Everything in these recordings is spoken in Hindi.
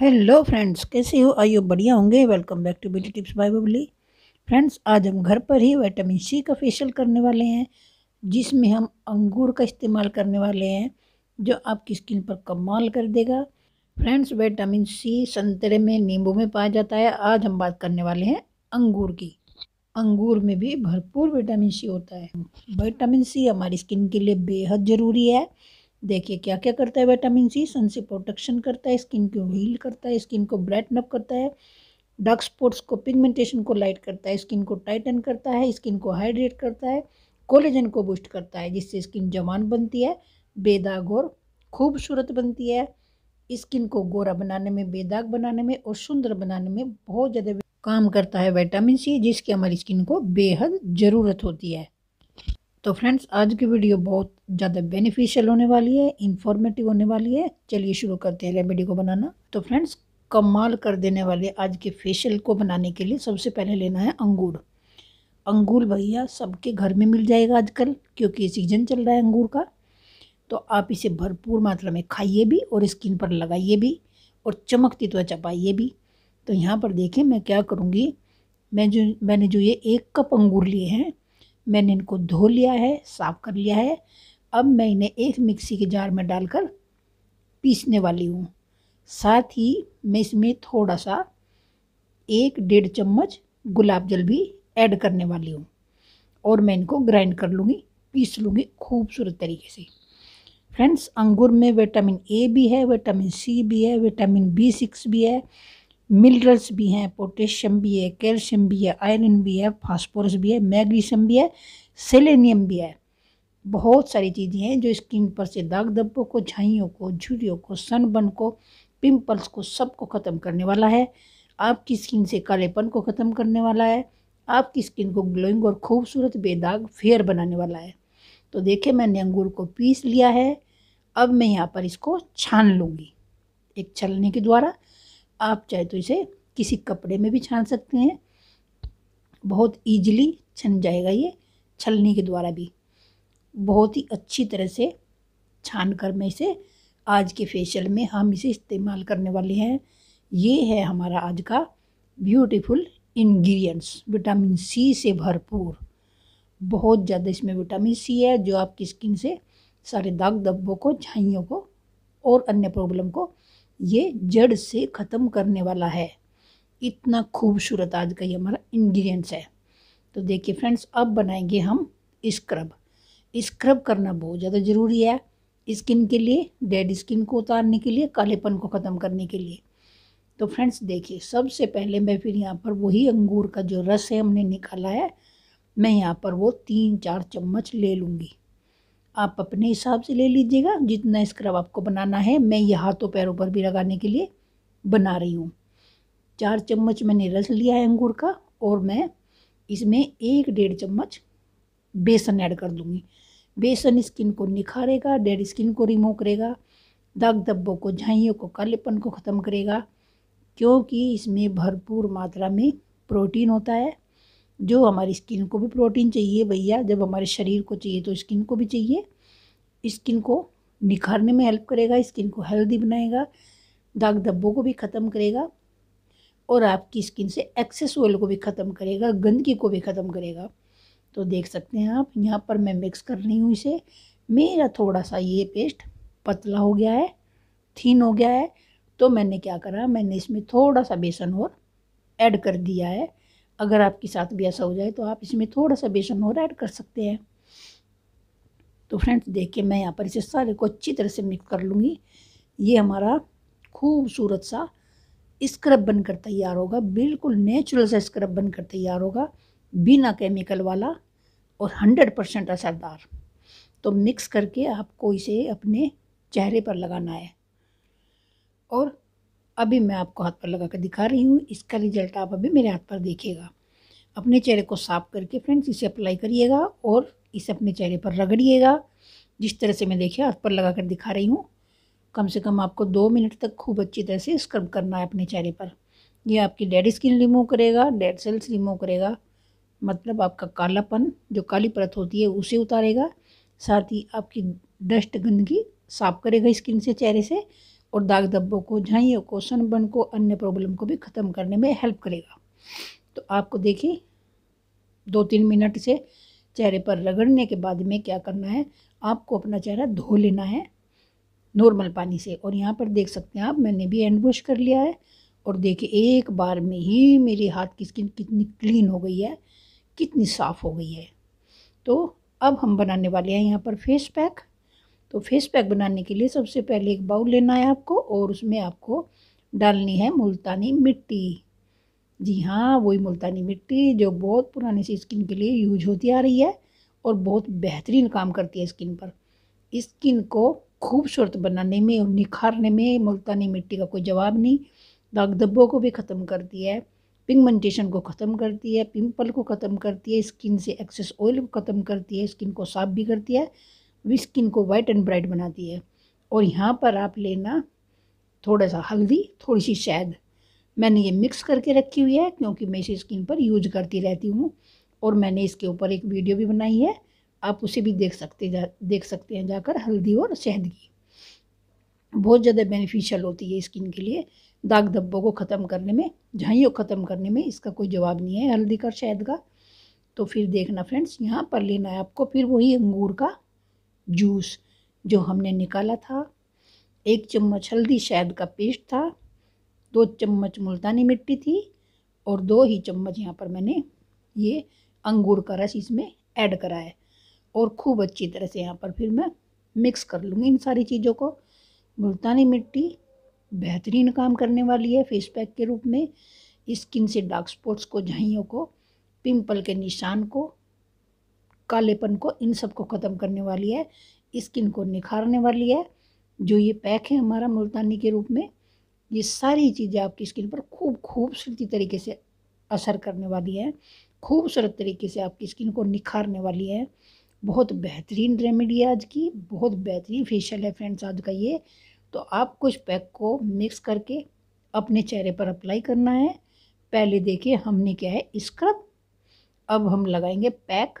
हेलो फ्रेंड्स कैसे हो आइयो बढ़िया होंगे welcome back to beauty tips by Babli friends आज हम घर पर ही विटामिन सी का फेशियल करने वाले हैं जिसमें हम अंगूर का इस्तेमाल करने वाले हैं जो आपकी स्किन पर कमाल कर देगा फ्रेंड्स विटामिन सी संतरे में नींबू में पाया जाता है आज हम बात करने वाले हैं अंगूर की अंगूर में भी भरपूर विटामिन सी होता है विटामिन सी हमारी स्किन के लिए बेहद ज़रूरी है देखिए क्या क्या करता है विटामिन सी सन से प्रोटेक्शन करता है स्किन को हील करता है स्किन को ब्राइटन अप करता है डार्क स्पॉट्स को पिगमेंटेशन को लाइट करता है स्किन को टाइटन करता है स्किन को हाइड्रेट करता है कोलेजन को बूस्ट करता है जिससे स्किन जवान बनती है बेदाग और खूबसूरत बनती है स्किन को गोरा बनाने में बेदाग बनाने में और सुंदर बनाने में बहुत ज़्यादा काम करता है विटामिन सी जिसकी हमारी स्किन को बेहद ज़रूरत होती है तो फ्रेंड्स आज की वीडियो बहुत ज़्यादा बेनिफिशियल होने वाली है इन्फॉर्मेटिव होने वाली है चलिए शुरू करते हैं रेमेडी को बनाना तो फ्रेंड्स कमाल कर देने वाले आज के फेशियल को बनाने के लिए सबसे पहले लेना है अंगूर अंगूर भैया सबके घर में मिल जाएगा आजकल क्योंकि सीजन चल रहा है अंगूर का तो आप इसे भरपूर मात्रा में खाइए भी और स्किन पर लगाइए भी और चमकती त्वचा पाइए भी तो यहाँ पर देखिए मैं क्या करूँगी मैं जो मैंने जो ये एक कप अंगूर लिए हैं मैंने इनको धो लिया है साफ़ कर लिया है अब मैं इन्हें एक मिक्सी के जार में डालकर पीसने वाली हूँ साथ ही मैं इसमें थोड़ा सा एक डेढ़ चम्मच गुलाब जल भी ऐड करने वाली हूँ और मैं इनको ग्राइंड कर लूँगी पीस लूँगी खूबसूरत तरीके से फ्रेंड्स अंगूर में विटामिन ए भी है विटामिन सी भी है विटामिन बी सिक्स भी है मिनरल्स भी हैं पोटेशियम भी है कैल्शियम भी है आयरन भी है फास्फोरस भी है मैग्नीशियम भी है सेलेनियम भी है बहुत सारी चीज़ें हैं जो स्किन पर से दाग धब्बों को झाइयों को झुरियों को सनबन को पिंपल्स को सबको ख़त्म करने वाला है आपकी स्किन से कालेपन को ख़त्म करने वाला है आपकी स्किन को ग्लोइंग और खूबसूरत बेदाग फेयर बनाने वाला है तो देखिए मैंने अंगूर को पीस लिया है अब मैं यहाँ पर इसको छान लूँगी एक छलने के द्वारा आप चाहे तो इसे किसी कपड़े में भी छान सकते हैं बहुत ईजिली छन जाएगा ये छलने के द्वारा भी बहुत ही अच्छी तरह से छान कर मैं इसे आज के फेशियल में हम इसे इस्तेमाल करने वाले हैं ये है हमारा आज का ब्यूटीफुल इंग्रेडिएंट्स विटामिन सी से भरपूर बहुत ज़्यादा इसमें विटामिन सी है जो आपकी स्किन से सारे दाग धब्बों को झाइयों को और अन्य प्रॉब्लम को ये जड़ से ख़त्म करने वाला है इतना खूबसूरत आज का ये हमारा इंग्रेडिएंट्स है तो देखिए फ्रेंड्स अब बनाएंगे हम स्क्रब स्क्रब करना बहुत ज़्यादा ज़रूरी है स्किन के लिए डेड स्किन को उतारने के लिए कालेपन को ख़त्म करने के लिए तो फ्रेंड्स देखिए सबसे पहले मैं फिर यहाँ पर वही अंगूर का जो रस है हमने निकाला है मैं यहाँ पर वो तीन चार चम्मच ले लूँगी आप अपने हिसाब से ले लीजिएगा जितना स्क्रब आपको बनाना है मैं ये हाथों पैरों पर भी लगाने के लिए बना रही हूँ चार चम्मच मैंने रस लिया है अंगूर का और मैं इसमें एक डेढ़ चम्मच बेसन ऐड कर दूँगी बेसन स्किन को निखारेगा डेड स्किन को रिमूव करेगा दाग धब्बों को झाइयों को कालेपन को ख़त्म करेगा क्योंकि इसमें भरपूर मात्रा में प्रोटीन होता है जो हमारी स्किन को भी प्रोटीन चाहिए भैया जब हमारे शरीर को चाहिए तो स्किन को भी चाहिए स्किन को निखारने में हेल्प करेगा स्किन को हेल्दी बनाएगा दाग धब्बों को भी ख़त्म करेगा और आपकी स्किन से एक्सेस ऑयल को भी ख़त्म करेगा गंदगी को भी ख़त्म करेगा तो देख सकते हैं आप यहाँ पर मैं मिक्स कर रही हूँ इसे मेरा थोड़ा सा ये पेस्ट पतला हो गया है थीन हो गया है तो मैंने क्या करा मैंने इसमें थोड़ा सा बेसन और ऐड कर दिया है अगर आपके साथ भी ऐसा हो जाए तो आप इसमें थोड़ा सा बेसन और ऐड कर सकते हैं तो फ्रेंड्स देखिए मैं यहाँ पर इसे सारे को अच्छी तरह से मिक्स कर लूँगी ये हमारा खूबसूरत सा स्क्रब बनकर तैयार होगा बिल्कुल नेचुरल सा स्क्रब बनकर तैयार होगा बिना केमिकल वाला और हंड्रेड परसेंट असरदार तो मिक्स करके आपको इसे अपने चेहरे पर लगाना है और अभी मैं आपको हाथ पर लगा कर दिखा रही हूँ इसका रिजल्ट आप अभी मेरे हाथ पर देखिएगा अपने चेहरे को साफ करके फ्रेंड्स इसे अप्लाई करिएगा और इसे अपने चेहरे पर रगड़िएगा जिस तरह से मैं देखिए हाथ पर लगा कर दिखा रही हूँ कम से कम आपको दो मिनट तक खूब अच्छी तरह से स्क्रब करना है अपने चेहरे पर यह आपकी डेड स्किन रिमूव करेगा डेड सेल्स रिमूव करेगा मतलब आपका कालापन जो काली परत होती है उसे उतारेगा साथ ही आपकी डस्ट गंदगी साफ करेगा स्किन से चेहरे से और दाग धब्बों को झाइयों को सनबर्न को अन्य प्रॉब्लम को भी ख़त्म करने में हेल्प करेगा तो आपको देखिए दो तीन मिनट से चेहरे पर रगड़ने के बाद में क्या करना है आपको अपना चेहरा धो लेना है नॉर्मल पानी से और यहाँ पर देख सकते हैं आप मैंने भी हैंड वॉश कर लिया है और देखिए एक बार में ही मेरे हाथ की स्किन कितनी क्लीन हो गई है कितनी साफ़ हो गई है तो अब हम बनाने वाले हैं यहाँ पर फेस पैक तो फेस पैक बनाने के लिए सबसे पहले एक बाउल लेना है आपको और उसमें आपको डालनी है मुल्तानी मिट्टी जी हाँ वही मुल्तानी मिट्टी जो बहुत पुराने से स्किन के लिए यूज होती आ रही है और बहुत बेहतरीन काम करती है स्किन पर स्किन को खूबसूरत बनाने में और निखारने में मुल्तानी मिट्टी का कोई जवाब नहीं दाग धब्बों को भी ख़त्म करती है पिगमेंटेशन को ख़त्म करती है पिंपल को ख़त्म करती है स्किन से एक्सेस ऑयल को ख़त्म करती है स्किन को साफ भी करती है स्किन को वाइट एंड ब्राइट बनाती है और यहाँ पर आप लेना थोड़ा सा हल्दी थोड़ी सी शहद मैंने ये मिक्स करके रखी हुई है क्योंकि मैं इसे स्किन पर यूज करती रहती हूँ और मैंने इसके ऊपर एक वीडियो भी बनाई है आप उसे भी देख सकते जा देख सकते हैं जाकर हल्दी और शहद की बहुत ज़्यादा बेनिफिशियल होती है स्किन के लिए दाग धब्बों को ख़त्म करने में झाइयों ख़त्म करने में इसका कोई जवाब नहीं है हल्दी का शहद का तो फिर देखना फ्रेंड्स यहाँ पर लेना है आपको फिर वही अंगूर का जूस जो हमने निकाला था एक चम्मच हल्दी शहद का पेस्ट था दो चम्मच मुल्तानी मिट्टी थी और दो ही चम्मच यहाँ पर मैंने ये अंगूर का रस इसमें ऐड करा है और खूब अच्छी तरह से यहाँ पर फिर मैं मिक्स कर लूँगी इन सारी चीज़ों को मुल्तानी मिट्टी बेहतरीन काम करने वाली है फेस पैक के रूप में स्किन से डार्क स्पॉट्स को झाइयों को पिंपल के निशान को कालेपन को इन सब को ख़त्म करने वाली है स्किन को निखारने वाली है जो ये पैक है हमारा मुल्तानी के रूप में ये सारी चीज़ें आपकी स्किन पर खूब खूबसूरती तरीके से असर करने वाली है खूबसूरत तरीके से आपकी स्किन को निखारने वाली है बहुत बेहतरीन रेमेडी है आज की बहुत बेहतरीन फेशियल है फ्रेंड्स आज का ये तो आप कुछ पैक को मिक्स करके अपने चेहरे पर अप्लाई करना है पहले देखिए हमने क्या है स्क्रब अब हम लगाएंगे पैक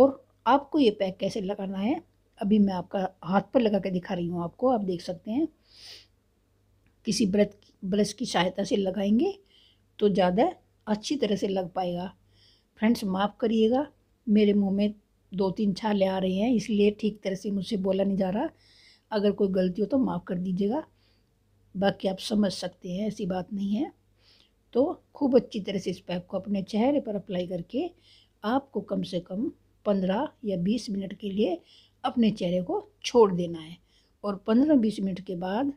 और आपको ये पैक कैसे लगाना है अभी मैं आपका हाथ पर लगा के दिखा रही हूँ आपको आप देख सकते हैं किसी ब्रश ब्रश की सहायता से लगाएंगे तो ज़्यादा अच्छी तरह से लग पाएगा फ्रेंड्स माफ़ करिएगा मेरे मुंह में दो तीन छाले आ रहे हैं इसलिए ठीक तरह से मुझसे बोला नहीं जा रहा अगर कोई गलती हो तो माफ़ कर दीजिएगा बाकी आप समझ सकते हैं ऐसी बात नहीं है तो खूब अच्छी तरह से इस पैक को अपने चेहरे पर अप्लाई करके आपको कम से कम पंद्रह या बीस मिनट के लिए अपने चेहरे को छोड़ देना है और पंद्रह बीस मिनट के बाद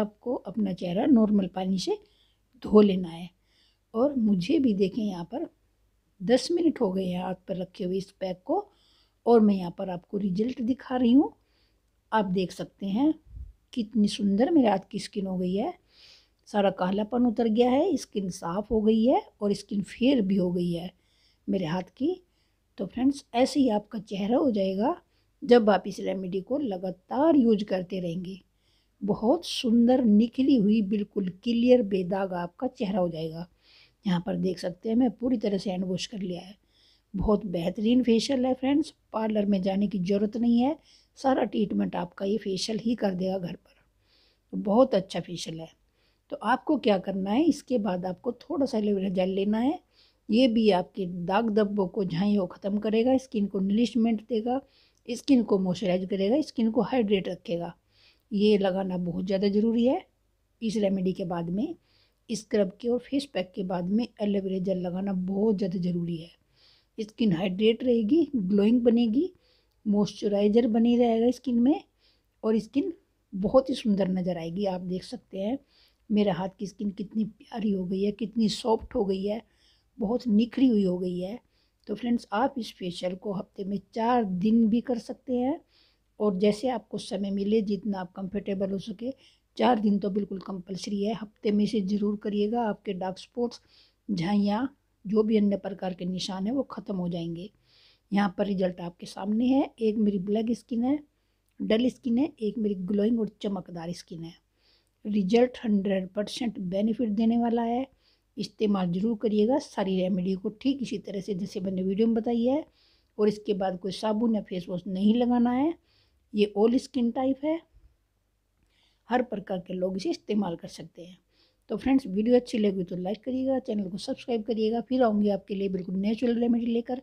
आपको अपना चेहरा नॉर्मल पानी से धो लेना है और मुझे भी देखें यहाँ पर दस मिनट हो गए हैं हाथ पर रखे हुए इस पैक को और मैं यहाँ पर आपको रिजल्ट दिखा रही हूँ आप देख सकते हैं कितनी सुंदर मेरे हाथ की स्किन हो गई है सारा कालापन उतर गया है स्किन साफ़ हो गई है और स्किन फेयर भी हो गई है मेरे हाथ की तो फ्रेंड्स ऐसे ही आपका चेहरा हो जाएगा जब आप इस रेमेडी को लगातार यूज करते रहेंगे बहुत सुंदर निकली हुई बिल्कुल क्लियर बेदाग आपका चेहरा हो जाएगा यहाँ पर देख सकते हैं मैं पूरी तरह से हैंड वॉश कर लिया है बहुत बेहतरीन फेशियल है फ्रेंड्स पार्लर में जाने की ज़रूरत नहीं है सारा ट्रीटमेंट आपका ये फेशियल ही कर देगा घर पर तो बहुत अच्छा फेशियल है तो आपको क्या करना है इसके बाद आपको थोड़ा सा एलोवेरा जेल लेना है ये भी आपके दाग धब्बों को झाई वो ख़त्म करेगा स्किन को नरिशमेंट देगा स्किन को मॉइस्चराइज करेगा स्किन को हाइड्रेट रखेगा ये लगाना बहुत ज़्यादा ज़रूरी है इस रेमेडी के बाद में स्क्रब के और फेस पैक के बाद में एलोवेरा जेल लगाना बहुत ज़्यादा ज़रूरी है स्किन हाइड्रेट रहेगी ग्लोइंग बनेगी मॉइस्चराइज़र बनी रहेगा स्किन में और स्किन बहुत ही सुंदर नज़र आएगी आप देख सकते हैं मेरे हाथ की स्किन कितनी प्यारी हो गई है कितनी सॉफ्ट हो गई है बहुत निखरी हुई हो गई है तो फ्रेंड्स आप इस फेशियल को हफ्ते में चार दिन भी कर सकते हैं और जैसे आपको समय मिले जितना आप कंफर्टेबल हो सके चार दिन तो बिल्कुल कंपलसरी है हफ्ते में इसे ज़रूर करिएगा आपके डार्क स्पॉट्स झाइयाँ जो भी अन्य प्रकार के निशान हैं वो ख़त्म हो जाएंगे यहाँ पर रिजल्ट आपके सामने है एक मेरी ब्लैक स्किन है डल स्किन है एक मेरी ग्लोइंग और चमकदार स्किन है रिजल्ट हंड्रेड परसेंट बेनिफिट देने वाला है इस्तेमाल ज़रूर करिएगा सारी रेमेडी को ठीक इसी तरह से जैसे मैंने वीडियो में बताई है और इसके बाद कोई साबुन या फेस वॉश नहीं लगाना है ये ऑल स्किन टाइप है हर प्रकार के लोग इसे इस्तेमाल कर सकते हैं तो फ्रेंड्स वीडियो अच्छी लगी तो लाइक करिएगा चैनल को सब्सक्राइब करिएगा फिर आऊँगी आपके लिए बिल्कुल नेचुरल रेमेडी लेकर